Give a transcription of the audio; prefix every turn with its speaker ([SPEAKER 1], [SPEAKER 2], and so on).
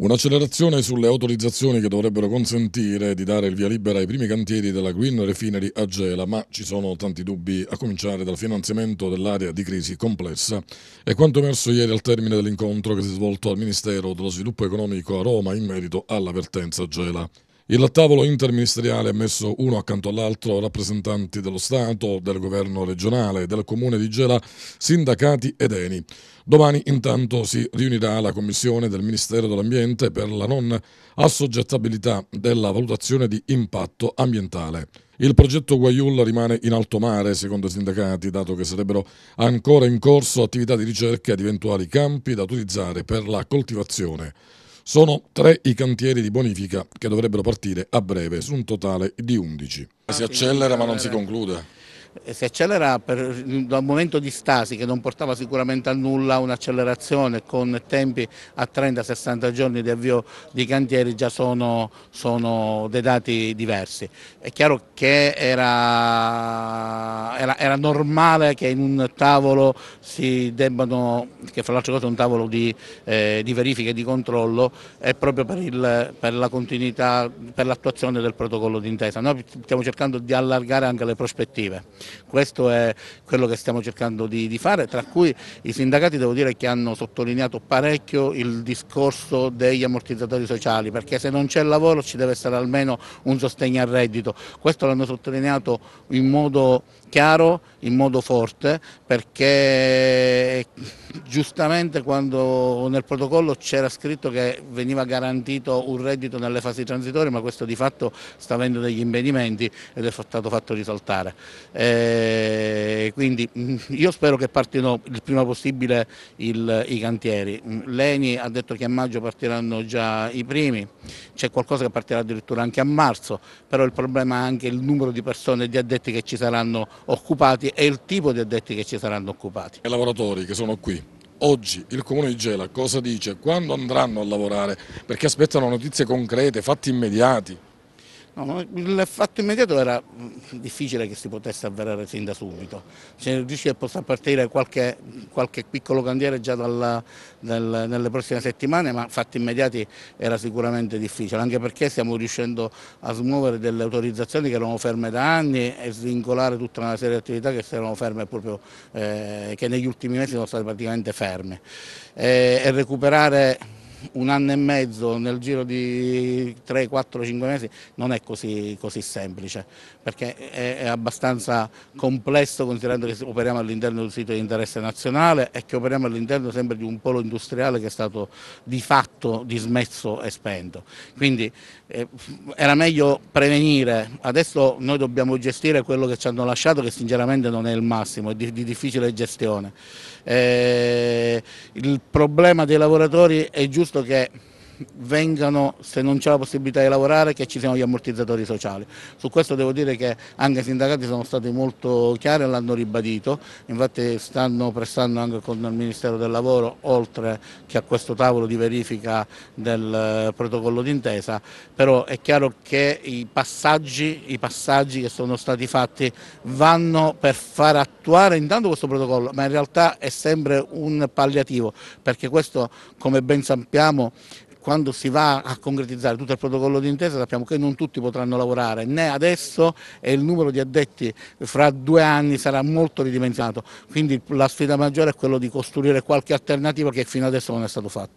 [SPEAKER 1] Un'accelerazione sulle autorizzazioni che dovrebbero consentire di dare il via libera ai primi cantieri della Green Refinery a Gela, ma ci sono tanti dubbi a cominciare dal finanziamento dell'area di crisi complessa. E quanto emerso ieri al termine dell'incontro che si è svolto al Ministero dello Sviluppo Economico a Roma in merito all'avvertenza Gela. Il tavolo interministeriale ha messo uno accanto all'altro rappresentanti dello Stato, del governo regionale, del comune di Gela, sindacati ed eni. Domani intanto si riunirà la commissione del Ministero dell'Ambiente per la non assoggettabilità della valutazione di impatto ambientale. Il progetto Guaiulla rimane in alto mare, secondo i sindacati, dato che sarebbero ancora in corso attività di ricerca di eventuali campi da utilizzare per la coltivazione. Sono tre i cantieri di bonifica che dovrebbero partire a breve su un totale di 11. Ah, si accelera ma non si eh, conclude
[SPEAKER 2] eh, si accelera per, da un momento di stasi che non portava sicuramente a nulla un'accelerazione con tempi a 30-60 giorni di avvio di cantieri già sono, sono dei dati diversi. È chiaro che era era normale che in un tavolo si debbano, che fra l'altro è un tavolo di, eh, di, verifica e di controllo, è proprio per, il, per la continuità, per l'attuazione del protocollo d'intesa. Noi stiamo cercando di allargare anche le prospettive, questo è quello che stiamo cercando di, di fare, tra cui i sindacati devo dire che hanno sottolineato parecchio il discorso degli ammortizzatori sociali, perché se non c'è lavoro ci deve essere almeno un sostegno al reddito, questo l'hanno sottolineato in modo chiaro, in modo forte, perché Giustamente quando nel protocollo c'era scritto che veniva garantito un reddito nelle fasi transitorie, ma questo di fatto sta avendo degli impedimenti ed è stato fatto risaltare. E eh, quindi mm, io spero che partino il prima possibile il, i cantieri. Mm, Leni ha detto che a maggio partiranno già i primi, c'è qualcosa che partirà addirittura anche a marzo, però il problema è anche il numero di persone e di addetti che ci saranno occupati e il tipo di addetti che ci saranno occupati. I lavoratori che sono qui oggi il Comune di Gela cosa dice, quando andranno a lavorare,
[SPEAKER 1] perché aspettano notizie concrete, fatti immediati.
[SPEAKER 2] No, il fatto immediato era mm, difficile che si potesse avverare sin da subito, cioè, riuscire a partire qualche, qualche, piccolo cantiere già dalla, dal, nelle prossime settimane, ma fatti immediati era sicuramente difficile, anche perché stiamo riuscendo a smuovere delle autorizzazioni che erano ferme da anni e svincolare tutta una serie di attività che erano ferme proprio, eh, che negli ultimi mesi sono state praticamente ferme eh, e recuperare un anno e mezzo nel giro di 3, 4, 5 mesi non è così, così semplice perché è, è, abbastanza complesso considerando che operiamo all'interno di un sito di interesse nazionale e che operiamo all'interno sempre di un polo industriale che è stato di fatto dismesso e spento. Quindi eh, era meglio prevenire, adesso noi dobbiamo gestire quello che ci hanno lasciato che sinceramente non è il massimo, è di, di difficile gestione. Eh, il problema dei lavoratori è giusto giusto che vengano, se non c'è la possibilità di lavorare, che ci siano gli ammortizzatori sociali. Su questo devo dire che anche i sindacati sono stati molto chiari e l'hanno ribadito, infatti stanno prestando anche con il Ministero del Lavoro, oltre che a questo tavolo di verifica del eh, protocollo d'intesa, però è chiaro che i passaggi, i passaggi che sono stati fatti vanno per far attuare intanto questo protocollo, ma in realtà è sempre un palliativo, perché questo come ben sappiamo quando si va a concretizzare tutto il protocollo d'intesa sappiamo che non tutti potranno lavorare, né adesso e il numero di addetti fra due anni sarà molto ridimensionato, quindi la sfida maggiore è quella di costruire qualche alternativa che fino adesso non è stato fatto.